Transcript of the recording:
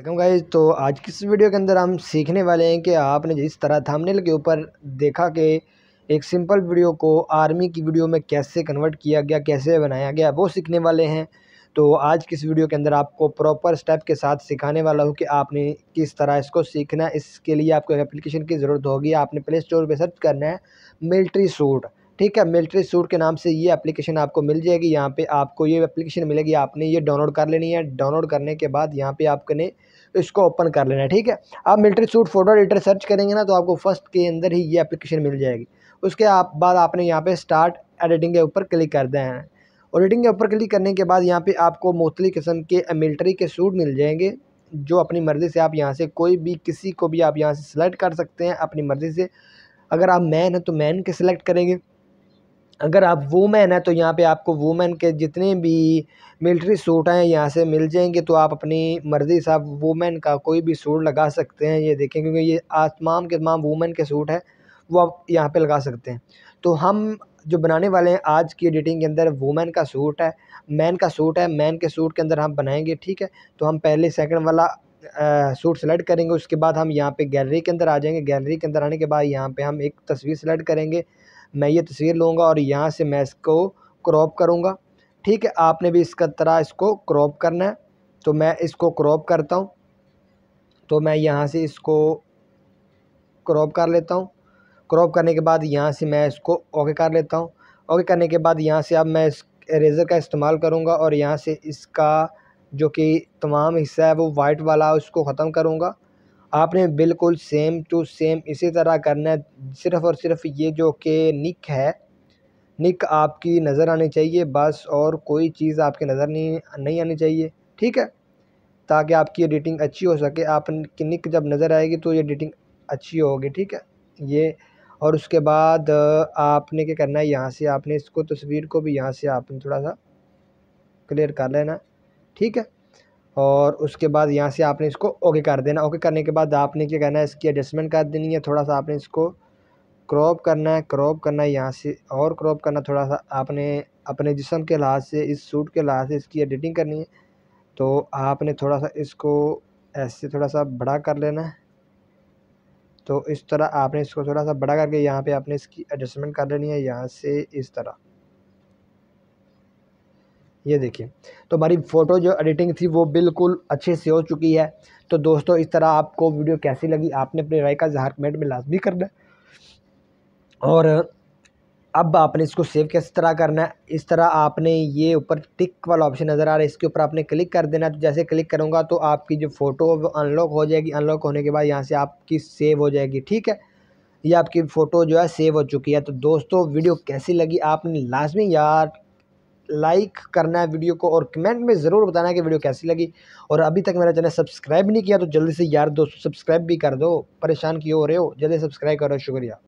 welcome guys तो आज की इस वीडियो के अंदर हम सीखने वाले हैं कि आपने जिस तरह थामनेल के ऊपर देखा कि एक सिंपल वीडियो को आर्मी की वीडियो में कैसे कन्वर्ट किया गया कैसे बनाया गया वो सीखने वाले हैं तो आज की इस वीडियो के अंदर आपको प्रॉपर स्टेप के साथ सिखाने वाला हूँ कि आपने किस तरह इसको सीखना है इसके लिए आपको एप्लीकेशन की ज़रूरत होगी आपने प्ले स्टोर पर सर्च करना है मिल्ट्री सूट ठीक है मिलिट्री सूट के नाम से ये एप्लीकेशन आपको मिल जाएगी यहाँ पे आपको ये एप्लीकेशन मिलेगी आपने ये डाउनलोड कर लेनी है डाउनलोड करने के बाद यहाँ पे आपने इसको ओपन कर लेना है ठीक है आप military suit photo editor search करेंगे ना तो आपको फर्स्ट के अंदर ही ये एप्लीकेशन मिल जाएगी उसके आप बाद आपने यहाँ पर स्टार्ट एडिटिंग के ऊपर क्लिक कर दें एडिटिंग के ऊपर क्लिक करने के बाद यहाँ पर आपको मुख्तलि किस्म के मिल्ट्री के सूट मिल जाएंगे जो अपनी मर्ज़ी से आप यहाँ से कोई भी किसी को भी आप यहाँ से सिलेक्ट कर सकते हैं अपनी मर्ज़ी से अगर आप मैन हैं तो मैन के सिलेक्ट करेंगे अगर आप वूमेन हैं तो यहाँ पे आपको वूमेन के जितने भी मिलिट्री सूट हैं यहाँ से मिल जाएंगे तो आप अपनी मर्ज़ी से आप वूमेन का कोई भी सूट लगा सकते हैं ये देखें क्योंकि ये तमाम के तमाम वूमेन के सूट हैं वो आप यहाँ पर लगा सकते हैं तो हम जो बनाने वाले हैं आज की एडिटिंग के अंदर वूमेन का सूट है मैन का सूट है मैन के सूट के अंदर हम बनाएंगे ठीक है तो हम पहले सेकंड वाला सूट सेलेक्ट करेंगे उसके बाद हम यहाँ पे गैलरी के अंदर आ जाएंगे गैलरी के अंदर आने के बाद यहाँ पे हम एक तस्वीर सेलेक्ट करेंगे मैं ये तस्वीर लूँगा और यहाँ से मैं इसको क्रॉप करूँगा ठीक है आपने भी इसका तरह इसको क्रॉप करना है तो मैं इसको क्रॉप करता हूँ तो मैं यहाँ से इसको क्रॉप कर लेता हूँ क्रॉप करने के बाद यहाँ से मैं इसको ओके कर लेता हूँ ओके करने के बाद यहाँ से अब मैं इस इरेज़र का इस्तेमाल करूँगा और यहाँ से इसका जो कि तमाम हिस्सा है वो वाइट वाला उसको ख़त्म करूँगा आपने बिल्कुल सेम टू सेम इसी तरह करना है सिर्फ़ और सिर्फ ये जो कि निक है निक आपकी नज़र आनी चाहिए बस और कोई चीज़ आपकी नज़र नहीं नहीं आनी चाहिए ठीक है ताकि आपकी एडिटिंग अच्छी हो सके कि निक जब नज़र आएगी तो ये एडिटिंग अच्छी होगी ठीक है ये और उसके बाद आपने क्या करना है यहाँ से आपने इसको तस्वीर को भी यहाँ से आपने थोड़ा सा क्लियर कर लेना ठीक है और उसके बाद यहाँ से आपने इसको ओके कर देना ओके करने के बाद आपने क्या करना है इसकी एडजस्टमेंट कर देनी है थोड़ा सा आपने इसको क्रॉप करना है क्रॉप करना है यहाँ से और क्रॉप करना थोड़ा सा आपने अपने जिसम के लिहाज से इस सूट के लिहाज से इसकी एडिटिंग करनी है तो आपने थोड़ा सा इसको ऐसे थोड़ा सा बड़ा कर लेना है तो इस तरह आपने इसको थोड़ा सा बड़ा करके यहाँ पे आपने इसकी एडजस्टमेंट कर लेनी है यहाँ से इस तरह ये देखिए तो हमारी फ़ोटो जो एडिटिंग थी वो बिल्कुल अच्छे से हो चुकी है तो दोस्तों इस तरह आपको वीडियो कैसी लगी आपने अपनी राय का जहार कमेंट में लाजमी करना है और अब आपने इसको सेव किस तरह करना है इस तरह आपने ये ऊपर टिक वाला ऑप्शन नज़र आ रहा है इसके ऊपर आपने क्लिक कर देना है तो जैसे क्लिक करूँगा तो आपकी जो फ़ोटो वो अनलॉक हो जाएगी अनलॉक होने के बाद यहाँ से आपकी सेव हो जाएगी ठीक है ये आपकी फ़ोटो जो है सेव हो चुकी है तो दोस्तों वीडियो कैसी लगी आपने लाजमी यार लाइक करना है वीडियो को और कमेंट में ज़रूर बताना है कि वीडियो कैसी लगी और अभी तक मेरा चैनल सब्सक्राइब नहीं किया तो जल्दी से यार दोस्तों सब्सक्राइब भी कर दो परेशान क्यों हो रहे हो जल्दी सब्सक्राइब करो शुक्रिया